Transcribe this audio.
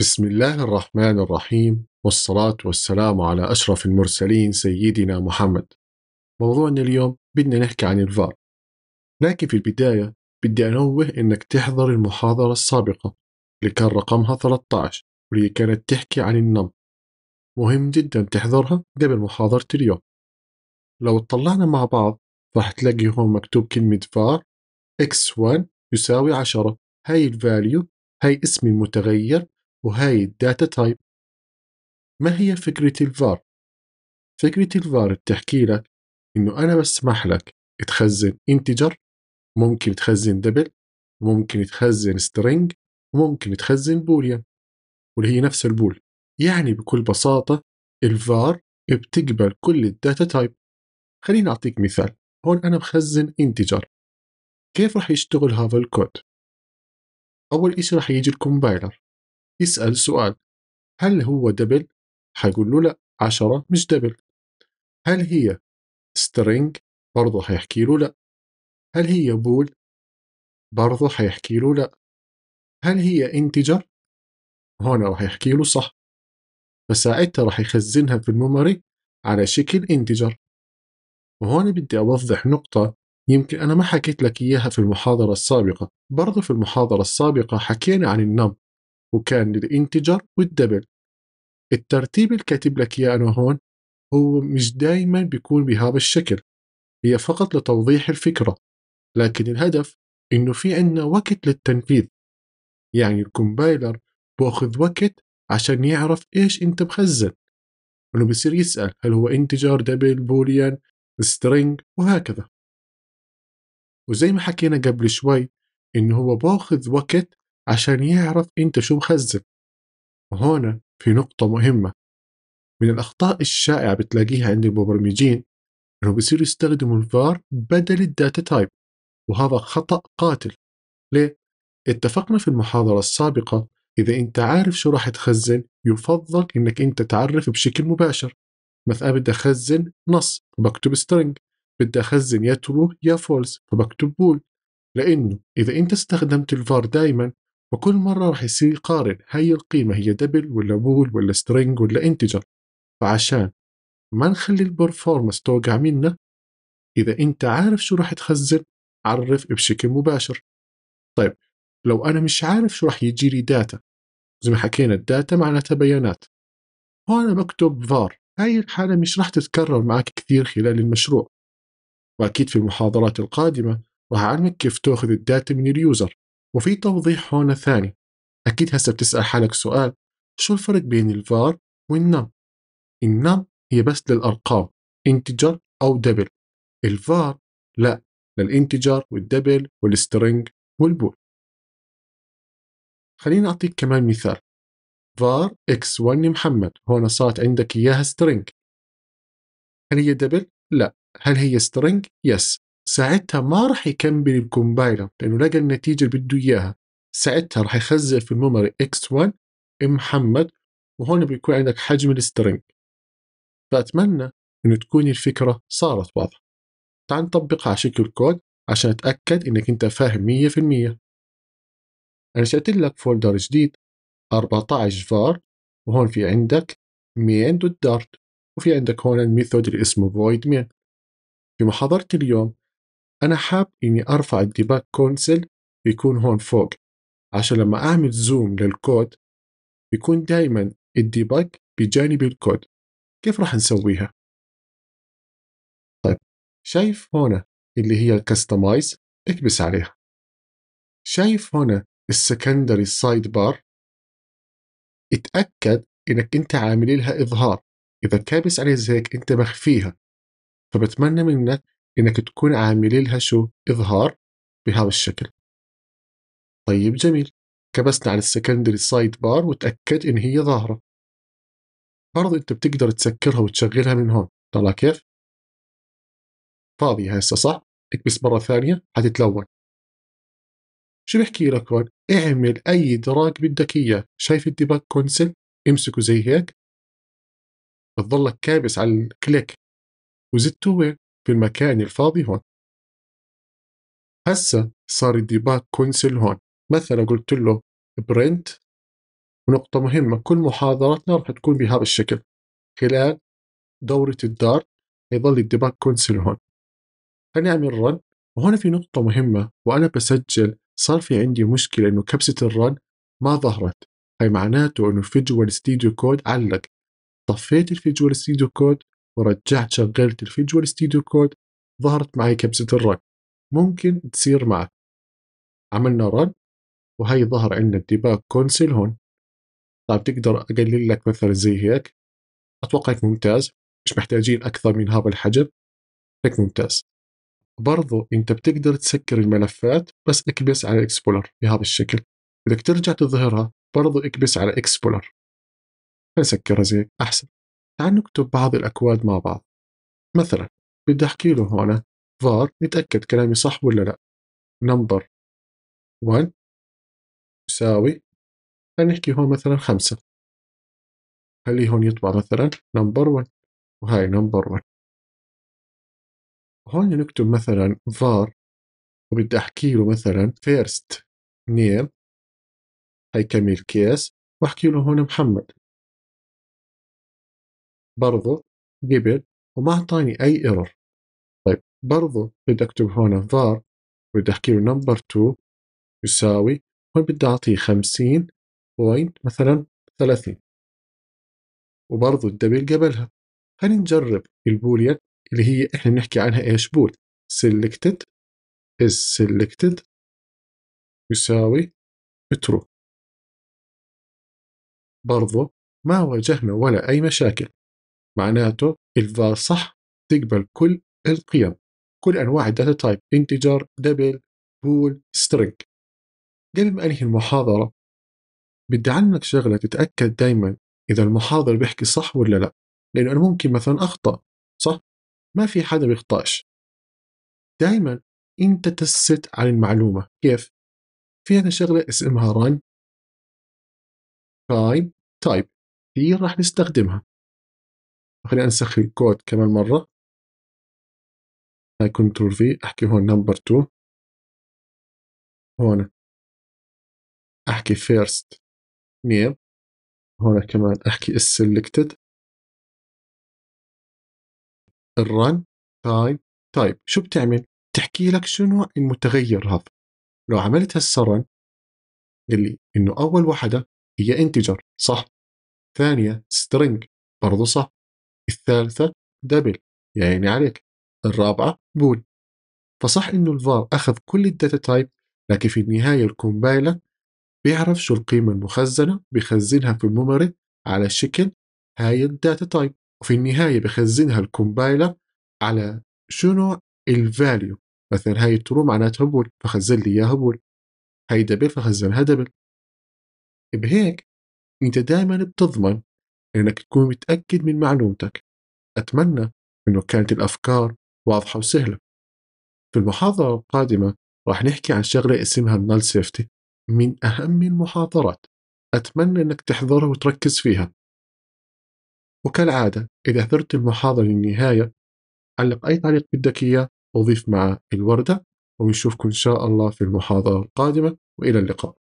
بسم الله الرحمن الرحيم والصلاة والسلام على أشرف المرسلين سيدنا محمد موضوعنا اليوم بدنا نحكي عن الفار لكن في البداية بدي أنوه إنك تحضر المحاضرة السابقة اللي كان رقمها 13 واللي كانت تحكي عن النم مهم جدا تحضرها قبل محاضرة اليوم لو اطلعنا مع بعض راح تلاقي هون مكتوب كلمة فار x1 يساوي 10 هاي الفاليو هاي اسم المتغير وهاي الداتا تايب ما هي فكرة الفار؟ فكرة الفار بتحكي لك إنه أنا بسمح لك تخزن انتجر ممكن تخزن دبل ممكن تخزن سترينج وممكن تخزن بوليان واللي هي نفس البول يعني بكل بساطة الفار بتقبل كل الداتا تايب خليني أعطيك مثال هون أنا بخزن انتجر كيف رح يشتغل هذا الكود؟ أول إشي رح يجي الكومبايلر يسأل سؤال هل هو دبل؟ حيقول له لا عشرة مش دبل هل هي سترينج؟ برضه حيحكي له لا هل هي بول؟ برضه حيحكي له لا هل هي انتجر؟ هنا راح يحكي له صح فساعتها راح يخزنها في الميموري على شكل انتجر وهون بدي أوضح نقطة يمكن أنا ما حكيت لك إياها في المحاضرة السابقة برضو في المحاضرة السابقة حكينا عن النم وكان للانتجر والدبل الترتيب اللي كاتب لك اياه انا هون هو مش دايما بيكون بهذا الشكل هي فقط لتوضيح الفكرة لكن الهدف إنه في عندنا وقت للتنفيذ يعني الكومبايلر بأخذ وقت عشان يعرف إيش أنت مخزن إنه بصير يسأل هل هو انتجر دبل بوليان سترينج وهكذا وزي ما حكينا قبل شوي إنه هو بأخذ وقت عشان يعرف أنت شو مخزن وهنا في نقطة مهمة من الأخطاء الشائعة بتلاقيها عند المبرمجين إنهم بيصيروا يستخدموا الفار بدل الداتا تايب وهذا خطأ قاتل ليه؟ اتفقنا في المحاضرة السابقة إذا أنت عارف شو راح تخزن يفضل إنك أنت تعرف بشكل مباشر مثلا بدي أخزن نص فبكتب string بدي أخزن يا true يا false فبكتب bool لأنه إذا أنت استخدمت الفار دائما وكل مره راح يصير يقارن هاي القيمه هي دبل ولا بول ولا سترينج ولا انتجر فعشان ما نخلي البرفورمانس توقع منا اذا انت عارف شو راح تخزن عرف بشكل مباشر طيب لو انا مش عارف شو راح يجي لي داتا زي ما حكينا الداتا معناتها بيانات هون بكتب فار هاي الحالة مش راح تتكرر معك كثير خلال المشروع وأكيد في المحاضرات القادمة راح أعلمك كيف تأخذ الداتا من اليوزر وفي توضيح هون ثاني أكيد هسه بتسأل حالك سؤال شو الفرق بين الفار والنم النم هي بس للأرقام انتجر أو دبل الفار لا للانتجر والدبل والسترينج والبول خليني أعطيك كمان مثال var x1 محمد هون صارت عندك إياها string هل هي دبل؟ لا هل هي string؟ يس ساعتها ما راح يكمل الكومبايلر لانه لقى النتيجه اللي بده اياها ساعتها راح يخزن في الميموري اكس 1 محمد وهون بيكون عندك حجم السترينج فاتمنى انه تكون الفكره صارت واضحه تعال نطبقها على شكل كود عشان اتاكد انك انت فاهم 100% انشات لك فولدر جديد 14 فار وهون في عندك main.dart وفي عندك هون الميثود اللي اسمه void main في محاضرة اليوم أنا حاب إني أرفع الديباج كونسل يكون هون فوق عشان لما أعمل زوم للكود يكون دائما الديباج بجانب الكود كيف راح نسويها؟ طيب شايف هنا اللي هي الكستمايز اكبس عليها شايف هنا السكندري سايد بار اتأكد انك انت عامل لها اظهار اذا كابس عليه زيك انت مخفيها فبتمنى منك انك تكون عامل لها شو اظهار بهذا الشكل طيب جميل كبسنا على السكندري سايد بار وتاكد ان هي ظاهره فرض انت بتقدر تسكرها وتشغلها من هون طلع كيف فاضيه هسه صح اكبس مره ثانيه حتتلون شو بحكي لك هون اعمل اي دراج بدك اياه شايف الديباج كونسل امسكه زي هيك بتضلك كابس على الكليك وزدته وين في المكان الفاضي هون هسه صار الديباج كونسل هون مثلا قلت له برنت ونقطة مهمة كل محاضراتنا راح تكون بهذا الشكل خلال دورة الدار يظل الديباج كونسل هون خليني أعمل رن وهنا في نقطة مهمة وأنا بسجل صار في عندي مشكلة إنه كبسة الرن ما ظهرت هاي معناته إنه الفيجوال ستوديو كود علق طفيت الفيجوال ستوديو كود ورجعت شغلت الفيجوال ستوديو كود ظهرت معي كبسة الرن ممكن تصير معك عملنا رن وهي ظهر عندنا الديباج كونسل هون طيب تقدر أقلل لك مثلا زي هيك أتوقع هيك ممتاز مش محتاجين أكثر من هذا الحجم هيك ممتاز برضو أنت بتقدر تسكر الملفات بس اكبس على اكسبولر بهذا الشكل بدك ترجع تظهرها برضو اكبس على اكسبلور نسكرها زي أحسن تعال نكتب بعض الأكواد مع بعض مثلا بدي أحكي له هون var نتأكد كلامي صح ولا لا number 1 يساوي نحكي هون مثلا خمسة خليه هون يطبع مثلا نمبر 1 وهاي نمبر 1 هون نكتب مثلا var وبدي احكي له مثلا first name هاي كميل كيس واحكي له هون محمد برضو قبل وما اعطاني اي ايرور طيب برضو بدي اكتب هون var بدي احكي له نمبر 2 يساوي هون بدي اعطيه 50 بوينت مثلا 30 وبرضو الدبل قبلها خلينا نجرب البوليان اللي هي احنا بنحكي عنها ايش بول selected is selected يساوي true برضو ما واجهنا ولا أي مشاكل معناته الفار صح تقبل كل القيم كل انواع الداتا تايب انتجر دبل بول سترينج قبل ما انهي المحاضره بدي عنك شغله تتاكد دائما اذا المحاضر بيحكي صح ولا لا لانه انا ممكن مثلا اخطا صح ما في حدا بيخطاش دائما انت تست عن المعلومه كيف في عندنا شغله اسمها run تايم تايب كثير راح نستخدمها خليني انسخ الكود كمان مرة هاي كنترول في احكي هون نمبر 2 هون احكي فيرست نيم هون كمان احكي السلكتد الرن تايم تايب شو بتعمل؟ تحكي لك شنو المتغير هذا لو عملت هسه رن قال لي انه اول وحده هي انتجر صح ثانيه سترينج برضو صح الثالثة دبل يعني عليك الرابعة بول فصح إنه الفار أخذ كل الداتا تايب لكن في النهاية الكومبايلر بيعرف شو القيمة المخزنة بيخزنها في الميموري على شكل هاي الداتا تايب وفي النهاية بيخزنها الكومبايلر على شنو الفاليو مثلا هاي الترو معناتها بول فخزن لي اياها بول هاي دبل فخزنها دبل بهيك انت دائما بتضمن لأنك تكون متأكد من معلومتك أتمنى أنه كانت الأفكار واضحة وسهلة في المحاضرة القادمة راح نحكي عن شغلة اسمها النال سيفتي من أهم المحاضرات أتمنى أنك تحضرها وتركز فيها وكالعادة إذا حضرت المحاضرة للنهاية علق أي تعليق بدك إياه وضيف مع الوردة ونشوفكم إن شاء الله في المحاضرة القادمة وإلى اللقاء